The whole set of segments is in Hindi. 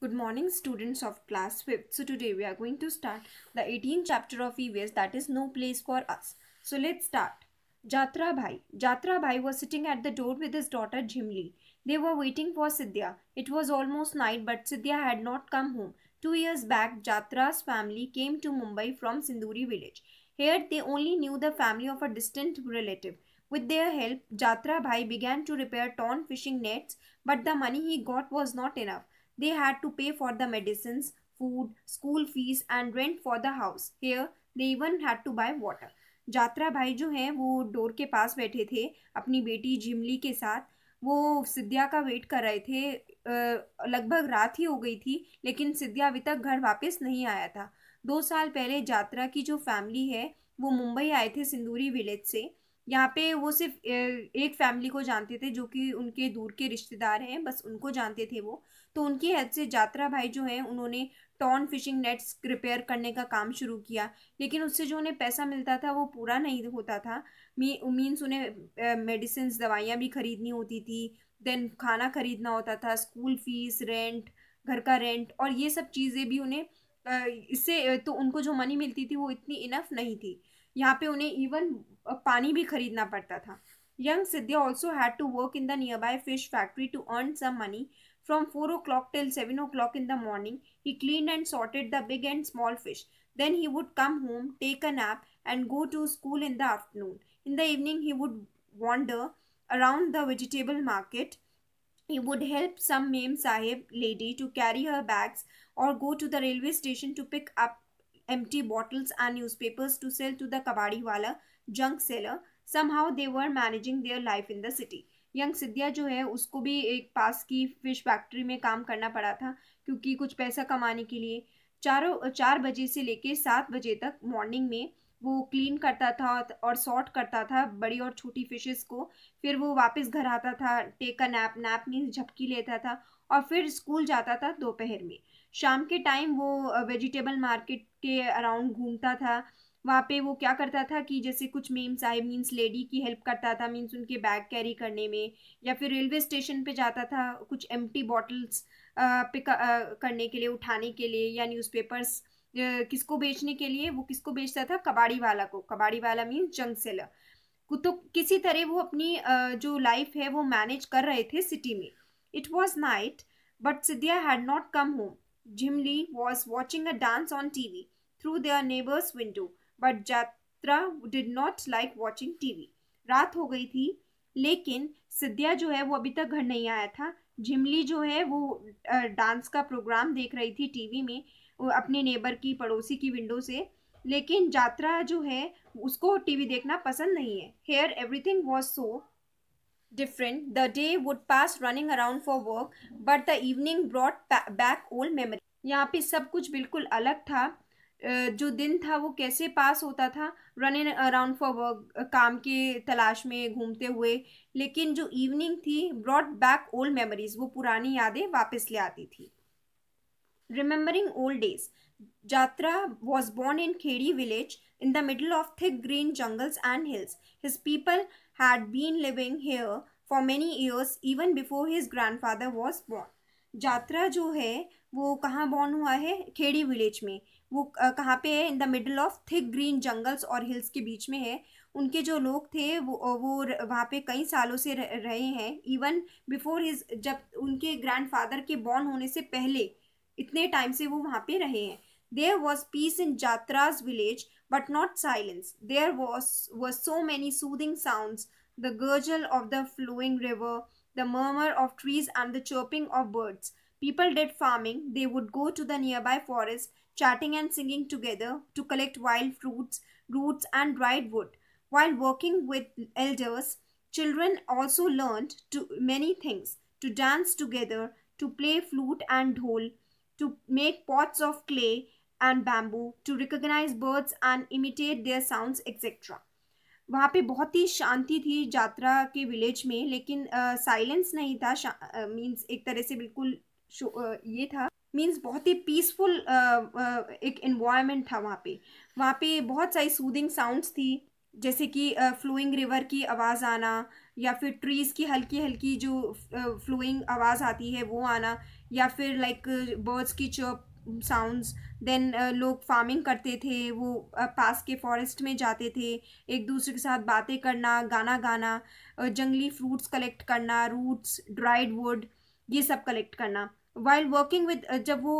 Good morning students of class 5th. So today we are going to start the 18th chapter of EVS that is no place for us. So let's start. Jatra Bhai. Jatra Bhai was sitting at the door with his daughter Jimli. They were waiting for Siddhya. It was almost night but Siddhya had not come home. Two years back Jatra's family came to Mumbai from Sinduri village. Here they only knew the family of a distant relative. With their help, Jatra Bhai began to repair torn fishing nets but the money he got was not enough. They had to pay for the medicines, food, school fees and rent for the house. Here they even had to buy water. जात्रा भाई जो हैं वो डोर के पास बैठे थे अपनी बेटी जिमली के साथ वो सिद्धिया का वेट कर रहे थे लगभग रात ही हो गई थी लेकिन सिद्धिया अभी तक घर वापस नहीं आया था दो साल पहले जात्रा की जो फैमिली है वो मुंबई आए थे सिंदूरी विलेज से यहाँ पे वो सिर्फ एक फैमिली को जानते थे जो कि उनके दूर के रिश्तेदार हैं बस उनको जानते थे वो तो उनकी हेल्प से जात्रा भाई जो है उन्होंने टॉन फिशिंग नेट्स रिपेयर करने का काम शुरू किया लेकिन उससे जो उन्हें पैसा मिलता था वो पूरा नहीं होता था मी मीन्स उन्हें मेडिसिन दवाइयाँ भी खरीदनी होती थी देन खाना खरीदना होता था स्कूल फीस रेंट घर का रेंट और ये सब चीज़ें भी उन्हें इससे तो उनको जो मनी मिलती थी वो इतनी इनफ नहीं थी यहाँ पे उन्हें इवन पानी भी खरीदना पड़ता था young Siddhia also had to work in the nearby fish factory to earn some money from four o'clock till seven o'clock in the morning he clean and sorted the big and small fish then he would come home take a nap and go to school in the afternoon in the evening he would wander around the vegetable market he would help some ma'am Saheb lady to carry her bags और go to the railway station to pick up empty bottles and newspapers to sell to the kabadi wala junk seller. Somehow they were managing their life in the city. Young Siddhia जो है उसको भी एक पास की फिश फैक्ट्री में काम करना पड़ा था क्योंकि कुछ पैसा कमाने के लिए चारों चार बजे से लेकर सात बजे तक मॉर्निंग में वो क्लीन करता था और सॉर्ट करता था बड़ी और छोटी फिशेस को फिर वो वापस घर आता था take a nap nap means झपकी लेता था और फिर स्कूल जाता था दोपहर में शाम के टाइम वो वेजिटेबल मार्केट के अराउंड घूमता था वहाँ पे वो क्या करता था कि जैसे कुछ मेम्स आए मीन्स लेडी की हेल्प करता था मीन्स उनके बैग कैरी करने में या फिर रेलवे स्टेशन पे जाता था कुछ एम टी बॉटल्स पिक करने के लिए उठाने के लिए या न्यूज़पेपर्स किसको बेचने के लिए वो किसको बेचता था कबाड़ी वाला को कबाड़ी वाला मीन्स जंग सेलर तो किसी तरह वो अपनी जो लाइफ है वो मैनेज कर रहे थे सिटी में it was night but Siddhia had not come home Lee was watching a dance on TV through their neighbor's window, but Jatra did not like watching TV. रात हो गई थी लेकिन सिद्धिया जो है वो अभी तक घर नहीं आया था झिमली जो है वो डांस का प्रोग्राम देख रही थी टीवी में अपने नेबर की पड़ोसी की विंडो से लेकिन जात्रा जो है उसको टीवी देखना पसंद नहीं है here everything was so different the day would pass running around for work but the evening brought back old memory yahan pe sab kuch bilkul alag tha जो दिन था वो कैसे पास होता था रनिंग अराउंड फॉर वर्क काम के तलाश में घूमते हुए लेकिन जो इवनिंग थी ब्रॉड बैक ओल्ड मेमोरीज वो पुरानी यादें वापस ले आती थी remembering old days Yatra was born in Khedi village in the middle of thick green jungles and hills his people had been living here for many years even before his grandfather was born. Jatra जो है वो कहाँ बॉर्न हुआ है खेड़ी विलेज में वो कहाँ पे है in the middle of thick green jungles और हिल्स के बीच में है उनके जो लोग थे वो वो वहाँ पे कई सालों से रहे हैं इवन बिफोर हिज जब उनके ग्रैंडफादर के बॉर्न होने से पहले इतने टाइम से वो वहाँ पे रहे हैं There was peace in Jatra's village, but not silence. There was were so many soothing sounds, the gurgle of the flowing river, the murmur of trees and the chirping of birds. People did farming. They would go to the nearby forest, chatting and singing together to collect wild fruits, roots and dried wood. While working with elders, children also learned to many things, to dance together, to play flute and dhol, to make pots of clay, and bamboo to recognise birds and imitate their sounds etcetera वहाँ पे बहुत ही शांति थी जात्रा के विलेज में लेकिन साइलेंस uh, नहीं था मीन्स uh, एक तरह से बिल्कुल uh, ये था मीन्स बहुत ही पीसफुल uh, uh, एक इन्वायरमेंट था वहाँ पे वहाँ पे बहुत सारी सूदिंग साउंड्स थी जैसे कि फ्लोइंग रिवर की आवाज़ आना या फिर ट्रीज़ की हल्की हल्की जो फ्लोइंग आवाज़ आती है वो आना या फिर लाइक बर्ड्स की चर्प साउंड्स देन uh, लोग फार्मिंग करते थे वो uh, पास के फॉरेस्ट में जाते थे एक दूसरे के साथ बातें करना गाना गाना uh, जंगली फ्रूट्स कलेक्ट करना रूट्स ड्राइड वुड ये सब कलेक्ट करना वाइल वर्किंग विद जब वो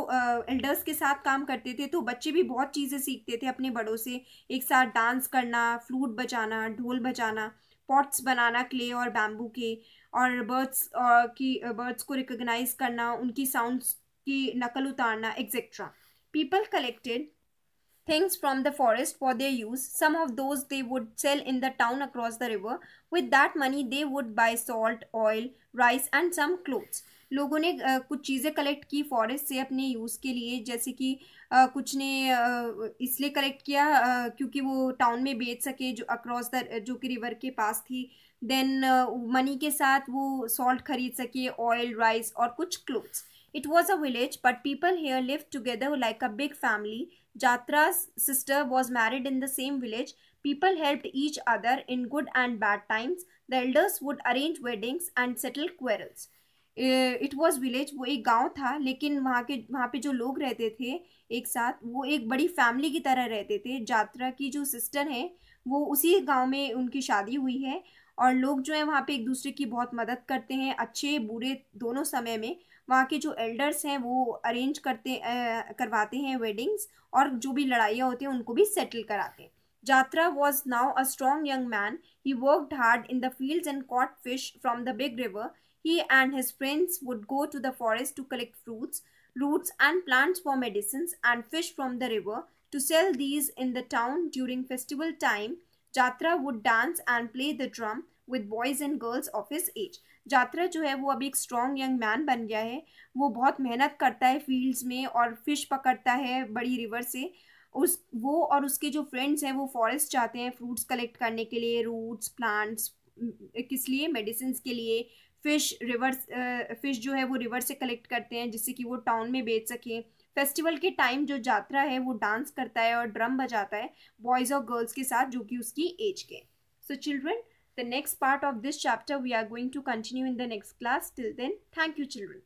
एल्डर्स uh, के साथ काम करते थे तो बच्चे भी बहुत चीज़ें सीखते थे अपने बड़ों से एक साथ डांस करना फ्लूट बजाना ढोल बजाना पॉट्स बनाना क्ले और बैम्बू के और बर्ड्स uh, की बर्ड्स uh, को रिकोगनाइज करना उनकी साउंड्स की नकल उतारना etcetera people collected things from the forest for their use some of those they would sell in the town across the river with that money they would buy salt oil rice and some clothes लोगों ने uh, कुछ चीज़ें कलेक्ट की फॉरेस्ट से अपने यूज़ के लिए जैसे कि uh, कुछ ने इसलिए कलेक्ट किया uh, क्योंकि वो टाउन में बेच सके जो अक्रॉस द जो कि रिवर के पास थी देन मनी के साथ वो सॉल्ट खरीद सके ऑयल राइस और कुछ clothes It was a village, but people here lived together like a big family. Jatra's sister was married in the same village. People helped each other in good and bad times. The elders would arrange weddings and settle quarrels. It was village वो एक गांव था लेकिन वहाँ के वहाँ पे जो लोग रहते थे एक साथ वो एक बड़ी फैमिली की तरह रहते थे जात्रा की जो सिस्टर हैं वो उसी गांव में उनकी शादी हुई है और लोग जो हैं वहाँ पे एक दूसरे की बहुत मदद करते हैं अच्छे बुरे दोनों समय में वहाँ के जो एल्डर्स हैं वो अरेंज करते आ, करवाते हैं वेडिंग्स और जो भी लड़ाइयाँ होती हैं उनको भी सेटल कराते हैं Jatra was now a strong young man. He worked hard in the fields and caught fish from the big river. He and his friends would go to the forest to collect fruits, roots, and plants for medicines and fish from the river to sell these in the town during festival time. Jatra would dance and play the drum with boys and girls of his age. जात्रा जो है वो अभी एक स्ट्रॉन्ग यंग मैन बन गया है वो बहुत मेहनत करता है फील्ड्स में और फिश पकड़ता है बड़ी रिवर से उस वो और उसके जो फ्रेंड्स हैं वो फॉरेस्ट जाते हैं फ्रूट्स कलेक्ट करने के लिए रूट्स प्लांट्स किस लिए मेडिसिन के लिए फ़िश रिवर्स फ़िश जो है वो रिवर से कलेक्ट करते हैं जिससे कि वो टाउन में बेच सकें फेस्टिवल के टाइम जो जात्रा है वो डांस करता है और ड्रम बजाता है बॉयज़ और गर्ल्स के साथ जो कि उसकी एज के so children The next part of this chapter we are going to continue in the next class. Till then, thank you children.